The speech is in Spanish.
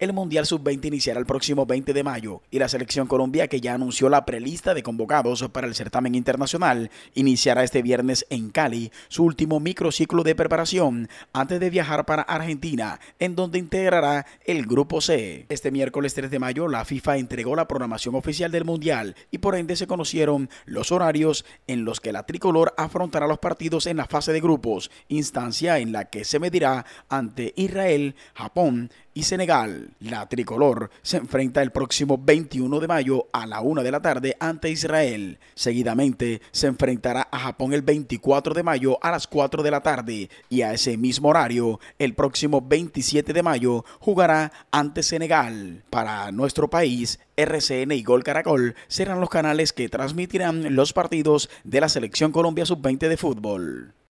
el Mundial Sub-20 iniciará el próximo 20 de mayo y la selección Colombia, que ya anunció la prelista de convocados para el certamen internacional, iniciará este viernes en Cali su último microciclo de preparación antes de viajar para Argentina, en donde integrará el Grupo C. Este miércoles 3 de mayo, la FIFA entregó la programación oficial del Mundial y por ende se conocieron los horarios en los que la tricolor afrontará los partidos en la fase de grupos, instancia en la que se medirá ante Israel, Japón, y Senegal. La tricolor se enfrenta el próximo 21 de mayo a la 1 de la tarde ante Israel. Seguidamente se enfrentará a Japón el 24 de mayo a las 4 de la tarde y a ese mismo horario el próximo 27 de mayo jugará ante Senegal. Para nuestro país, RCN y Gol Caracol serán los canales que transmitirán los partidos de la Selección Colombia Sub-20 de fútbol.